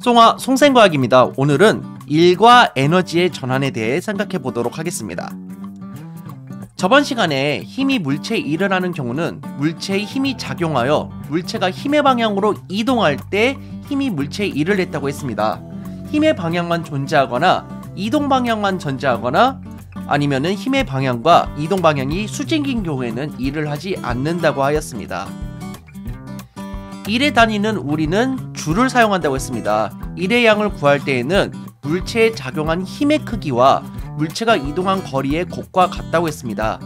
송아 송생과학입니다. 오늘은 일과 에너지의 전환에 대해 생각해 보도록 하겠습니다. 저번 시간에 힘이 물체 에 일을 하는 경우는 물체의 힘이 작용하여 물체가 힘의 방향으로 이동할 때 힘이 물체의 일을 했다고 했습니다. 힘의 방향만 존재하거나 이동 방향만 존재하거나 아니면은 힘의 방향과 이동 방향이 수직인 경우에는 일을 하지 않는다고 하였습니다. 일에 다니는 우리는 줄을 사용한다고 했습니다. 1의 양을 구할 때에는 물체에 작용한 힘의 크기와 물체가 이동한 거리의 곡과 같다고 했습니다.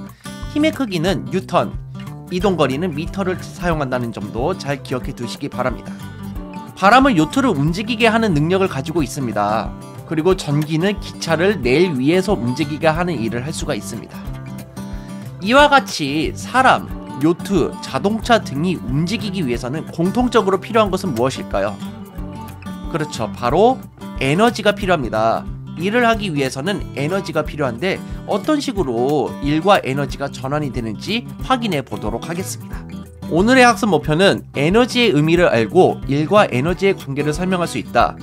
힘의 크기는 뉴턴, 이동 거리는 미터를 사용한다는 점도 잘 기억해 두시기 바랍니다. 바람은 요트를 움직이게 하는 능력을 가지고 있습니다. 그리고 전기는 기차를 내일 위에서 움직이게 하는 일을 할 수가 있습니다. 이와 같이 사람, 요트, 자동차 등이 움직이기 위해서는 공통적으로 필요한 것은 무엇일까요? 그렇죠. 바로 에너지가 필요합니다. 일을 하기 위해서는 에너지가 필요한데 어떤 식으로 일과 에너지가 전환이 되는지 확인해 보도록 하겠습니다. 오늘의 학습 목표는 에너지의 의미를 알고 일과 에너지의 관계를 설명할 수 있다.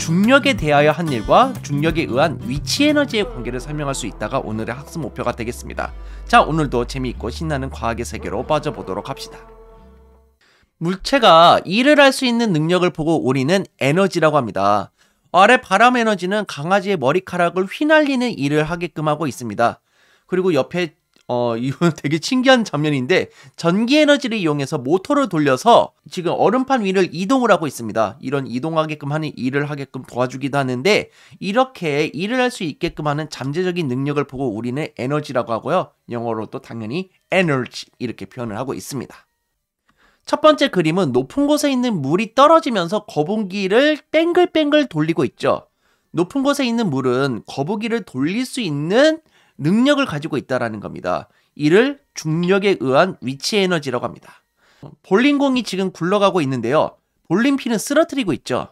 중력에 대하여 한 일과 중력에 의한 위치 에너지의 관계를 설명할 수 있다가 오늘의 학습 목표가 되겠습니다. 자, 오늘도 재미있고 신나는 과학의 세계로 빠져보도록 합시다. 물체가 일을 할 수 있는 능력을 보고 우리는 에너지라고 합니다. 아래 바람 에너지는 강아지의 머리카락을 휘날리는 일을 하게끔 하고 있습니다. 그리고 옆에 어, 이건 되게 신기한 장면인데 전기 에너지를 이용해서 모터를 돌려서 지금 얼음판 위를 이동을 하고 있습니다. 이런 이동하게끔 하는 일을 하게끔 도와주기도 하는데 이렇게 일을 할 수 있게끔 하는 잠재적인 능력을 보고 우리는 에너지라고 하고요. 영어로 또 당연히 에너지 이렇게 표현을 하고 있습니다. 첫 번째 그림은 높은 곳에 있는 물이 떨어지면서 거북이를 뺑글뺑글 돌리고 있죠. 높은 곳에 있는 물은 거북이를 돌릴 수 있는 능력을 가지고 있다라는 겁니다. 이를 중력에 의한 위치 에너지라고 합니다. 볼링공이 지금 굴러가고 있는데요. 볼링핀은 쓰러뜨리고 있죠.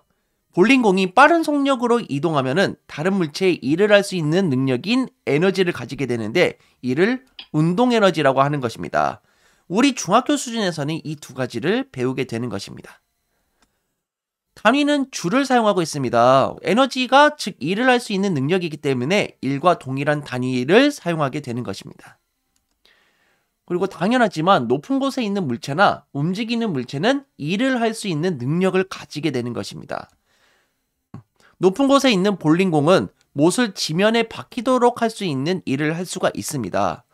볼링공이 빠른 속력으로 이동하면은 다른 물체에 일을 할 수 있는 능력인 에너지를 가지게 되는데 이를 운동 에너지라고 하는 것입니다. 우리 중학교 수준에서는 이 두 가지를 배우게 되는 것입니다. 단위는 줄을 사용하고 있습니다. 에너지가 즉 일을 할 수 있는 능력이기 때문에 일과 동일한 단위를 사용하게 되는 것입니다. 그리고 당연하지만 높은 곳에 있는 물체나 움직이는 물체는 일을 할 수 있는 능력을 가지게 되는 것입니다. 높은 곳에 있는 볼링공은 못을 지면에 박히도록 할 수 있는 일을 할 수가 있습니다.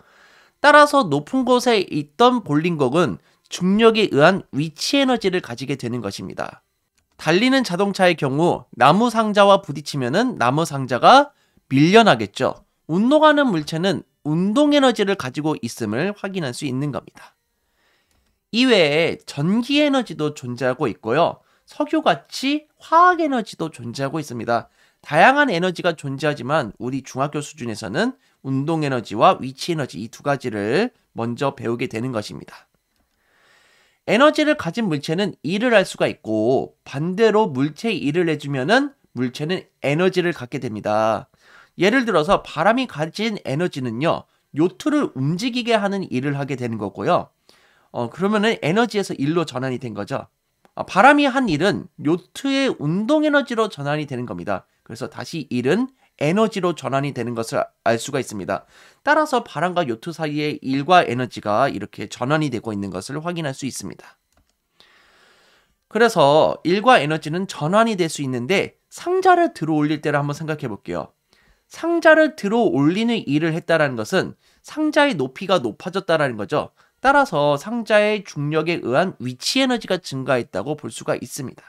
따라서 높은 곳에 있던 볼링공은 중력에 의한 위치 에너지를 가지게 되는 것입니다. 달리는 자동차의 경우 나무 상자와 부딪히면은 나무 상자가 밀려나겠죠. 운동하는 물체는 운동 에너지를 가지고 있음을 확인할 수 있는 겁니다. 이외에 전기 에너지도 존재하고 있고요. 석유같이 화학 에너지도 존재하고 있습니다. 다양한 에너지가 존재하지만 우리 중학교 수준에서는 운동 에너지와 위치 에너지 이 두 가지를 먼저 배우게 되는 것입니다. 에너지를 가진 물체는 일을 할 수가 있고 반대로 물체 일을 해주면은 물체는 에너지를 갖게 됩니다. 예를 들어서 바람이 가진 에너지는요 요트를 움직이게 하는 일을 하게 되는 거고요. 어 그러면은 에너지에서 일로 전환이 된 거죠. 어, 바람이 한 일은 요트의 운동 에너지로 전환이 되는 겁니다. 그래서 다시 일은 에너지로 전환이 되는 것을 알 수가 있습니다. 따라서 바람과 요트 사이에 일과 에너지가 이렇게 전환이 되고 있는 것을 확인할 수 있습니다. 그래서 일과 에너지는 전환이 될 수 있는데 상자를 들어 올릴 때를 한번 생각해 볼게요. 상자를 들어 올리는 일을 했다라는 것은 상자의 높이가 높아졌다라는 거죠. 따라서 상자의 중력에 의한 위치 에너지가 증가했다고 볼 수가 있습니다.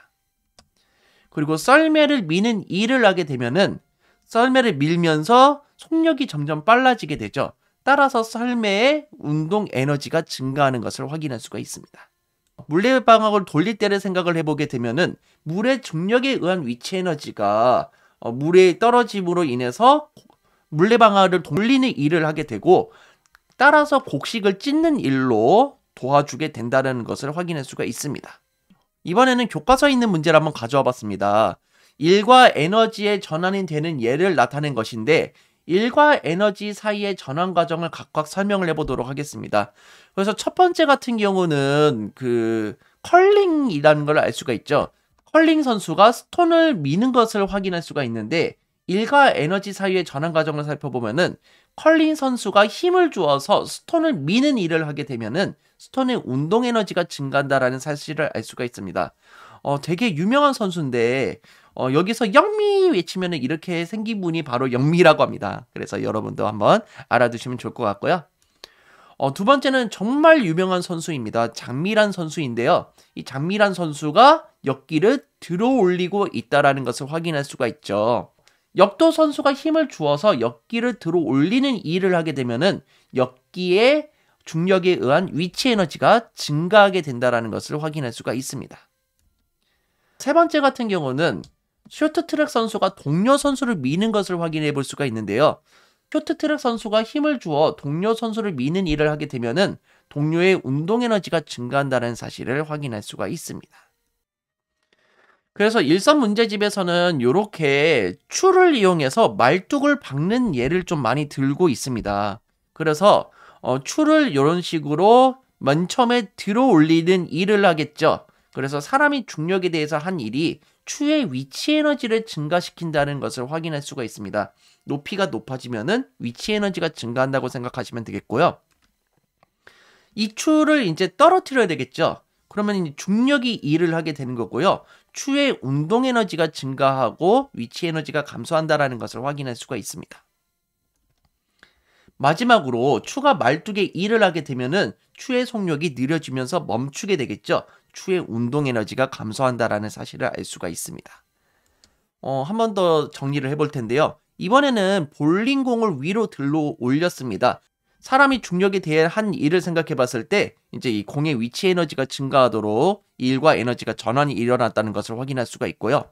그리고 썰매를 미는 일을 하게 되면은 썰매를 밀면서 속력이 점점 빨라지게 되죠. 따라서 썰매의 운동 에너지가 증가하는 것을 확인할 수가 있습니다. 물레 방학을 돌릴 때를 생각을 해보게 되면은 물의 중력에 의한 위치 에너지가 어, 물의 떨어짐으로 인해서 물레 방아를 돌리는 일을 하게 되고 따라서 곡식을 찢는 일로 도와주게 된다는 것을 확인할 수가 있습니다. 이번에는 교과서에 있는 문제를 한번 가져와 봤습니다. 일과 에너지의 전환이 되는 예를 나타낸 것인데 일과 에너지 사이의 전환 과정을 각각 설명을 해보도록 하겠습니다. 그래서 첫 번째 같은 경우는 그 컬링이라는 걸 알 수가 있죠. 컬링 선수가 스톤을 미는 것을 확인할 수가 있는데 일과 에너지 사이의 전환 과정을 살펴보면은 컬링 선수가 힘을 주어서 스톤을 미는 일을 하게 되면은 스톤의 운동 에너지가 증가한다라는 사실을 알 수가 있습니다. 어, 되게 유명한 선수인데 어, 여기서 영미 외치면 이렇게 생긴 분이 바로 영미라고 합니다. 그래서 여러분도 한번 알아두시면 좋을 것 같고요. 어, 두 번째는 정말 유명한 선수입니다. 장미란 선수인데요. 이 장미란 선수가 역기를 들어 올리고 있다라는 것을 확인할 수가 있죠. 역도 선수가 힘을 주어서 역기를 들어 올리는 일을 하게 되면은 역기의 중력에 의한 위치 에너지가 증가하게 된다라는 것을 확인할 수가 있습니다. 세 번째 같은 경우는 쇼트트랙 선수가 동료 선수를 미는 것을 확인해 볼 수가 있는데요. 쇼트트랙 선수가 힘을 주어 동료 선수를 미는 일을 하게 되면 동료의 운동 에너지가 증가한다는 사실을 확인할 수가 있습니다. 그래서 일선 문제집에서는 이렇게 추를 이용해서 말뚝을 박는 예를 좀 많이 들고 있습니다. 그래서 어, 추를 이런 식으로 맨 처음에 들어 올리는 일을 하겠죠. 그래서 사람이 중력에 대해서 한 일이 추의 위치 에너지를 증가시킨다는 것을 확인할 수가 있습니다. 높이가 높아지면은 위치 에너지가 증가한다고 생각하시면 되겠고요. 이 추를 이제 떨어뜨려야 되겠죠. 그러면 중력이 일을 하게 되는 거고요. 추의 운동 에너지가 증가하고 위치 에너지가 감소한다라는 것을 확인할 수가 있습니다. 마지막으로 추가 말뚝에 일을 하게 되면은 추의 속력이 느려지면서 멈추게 되겠죠. 추의 운동 에너지가 감소한다라는 사실을 알 수가 있습니다. 어, 한 번 더 정리를 해볼 텐데요. 이번에는 볼링공을 위로 들러 올렸습니다. 사람이 중력에 대해 한 일을 생각해 봤을 때 이제 이 공의 위치 에너지가 증가하도록 일과 에너지가 전환이 일어났다는 것을 확인할 수가 있고요.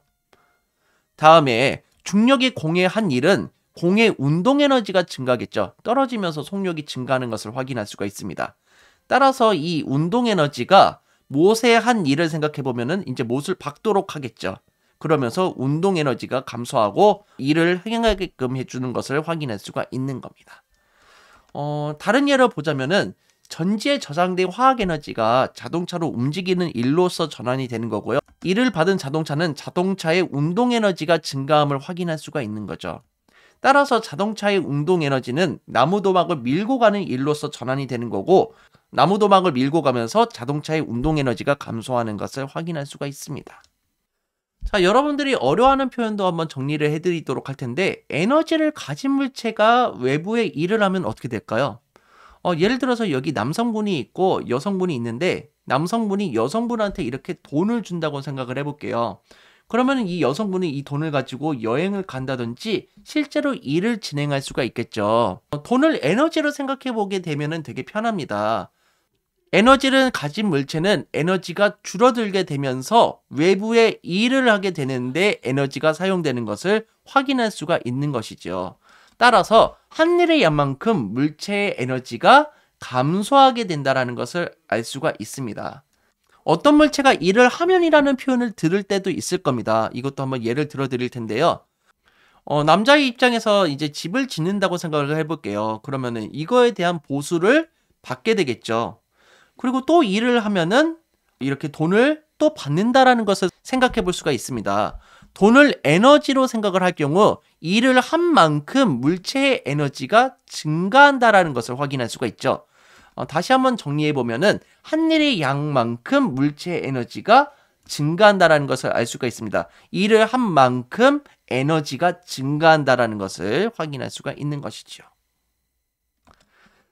다음에 중력의 공의 한 일은 공의 운동 에너지가 증가겠죠. 하 떨어지면서 속력이 증가하는 것을 확인할 수가 있습니다. 따라서 이 운동 에너지가 못의 한 일을 생각해 보면은 이제 못을 박도록 하겠죠. 그러면서 운동 에너지가 감소하고 일을 행하게끔 해주는 것을 확인할 수가 있는 겁니다. 어, 다른 예를 보자면은 전지에 저장된 화학 에너지가 자동차로 움직이는 일로서 전환이 되는 거고요. 이를 받은 자동차는 자동차의 운동 에너지가 증가함을 확인할 수가 있는 거죠. 따라서 자동차의 운동 에너지는 나무 도막을 밀고 가는 일로서 전환이 되는 거고 나무 도막을 밀고 가면서 자동차의 운동 에너지가 감소하는 것을 확인할 수가 있습니다. 자, 여러분들이 어려워하는 표현도 한번 정리를 해드리도록 할 텐데 에너지를 가진 물체가 외부에 일을 하면 어떻게 될까요? 어, 예를 들어서 여기 남성분이 있고 여성분이 있는데 남성분이 여성분한테 이렇게 돈을 준다고 생각을 해볼게요. 그러면 이 여성분이 이 돈을 가지고 여행을 간다든지 실제로 일을 진행할 수가 있겠죠. 어, 돈을 에너지로 생각해 보게 되면 되게 편합니다. 에너지를 가진 물체는 에너지가 줄어들게 되면서 외부에 일을 하게 되는데 에너지가 사용되는 것을 확인할 수가 있는 것이죠. 따라서 한 일의 양만큼 물체의 에너지가 감소하게 된다는 것을 알 수가 있습니다. 어떤 물체가 일을 하면이라는 표현을 들을 때도 있을 겁니다. 이것도 한번 예를 들어 드릴 텐데요. 어, 남자의 입장에서 이제 집을 짓는다고 생각을 해볼게요. 그러면은 이거에 대한 보수를 받게 되겠죠. 그리고 또 일을 하면은 이렇게 돈을 또 받는다라는 것을 생각해 볼 수가 있습니다. 돈을 에너지로 생각을 할 경우 일을 한 만큼 물체의 에너지가 증가한다라는 것을 확인할 수가 있죠. 어, 다시 한번 정리해 보면은 한일의 양만큼 물체 에너지가 증가한다라는 것을 알 수가 있습니다. 일을 한 만큼 에너지가 증가한다라는 것을 확인할 수가 있는 것이지요.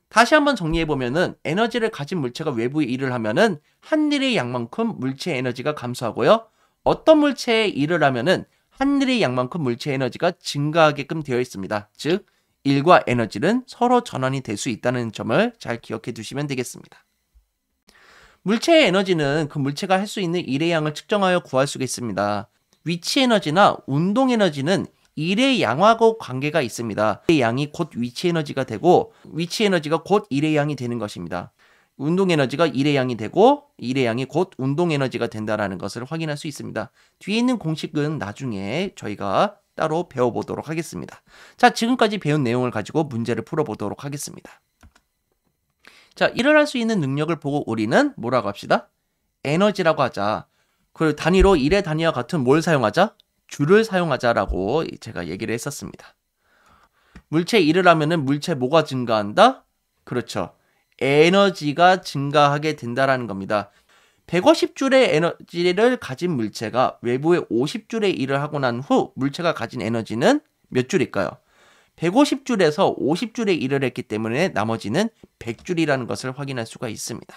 다시 한번 정리해 보면은 에너지를 가진 물체가 외부의 일을 하면은 한일의 양만큼 물체 에너지가 감소하고요. 어떤 물체의 일을 하면은 한일의 양만큼 물체 에너지가 증가하게끔 되어 있습니다. 즉 일과 에너지는 서로 전환이 될 수 있다는 점을 잘 기억해 두시면 되겠습니다. 물체의 에너지는 그 물체가 할 수 있는 일의 양을 측정하여 구할 수가 있습니다. 위치 에너지나 운동 에너지는 일의 양하고 관계가 있습니다. 일의 양이 곧 위치 에너지가 되고 위치 에너지가 곧 일의 양이 되는 것입니다. 운동 에너지가 일의 양이 되고 일의 양이 곧 운동 에너지가 된다라는 것을 확인할 수 있습니다. 뒤에 있는 공식은 나중에 저희가 따로 배워보도록 하겠습니다. 자, 지금까지 배운 내용을 가지고 문제를 풀어보도록 하겠습니다. 자, 일을 할 수 있는 능력을 보고 우리는 뭐라고 합시다? 에너지라고 하자. 그 단위로 일의 단위와 같은 뭘 사용하자? 줄을 사용하자라고 제가 얘기를 했었습니다. 물체 일을 하면은 물체 뭐가 증가한다? 그렇죠. 에너지가 증가하게 된다라는 겁니다. 150줄의 에너지를 가진 물체가 외부의 50줄의 일을 하고 난 후 물체가 가진 에너지는 몇 줄일까요? 150줄에서 50줄에 일을 했기 때문에 나머지는 100줄이라는 것을 확인할 수가 있습니다.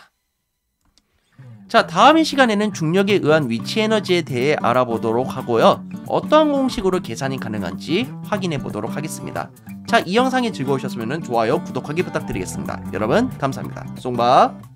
자, 다음 시간에는 중력에 의한 위치 에너지에 대해 알아보도록 하고요. 어떠한 공식으로 계산이 가능한지 확인해 보도록 하겠습니다. 자, 이 영상이 즐거우셨으면 좋아요, 구독하기 부탁드리겠습니다. 여러분, 감사합니다. 송바!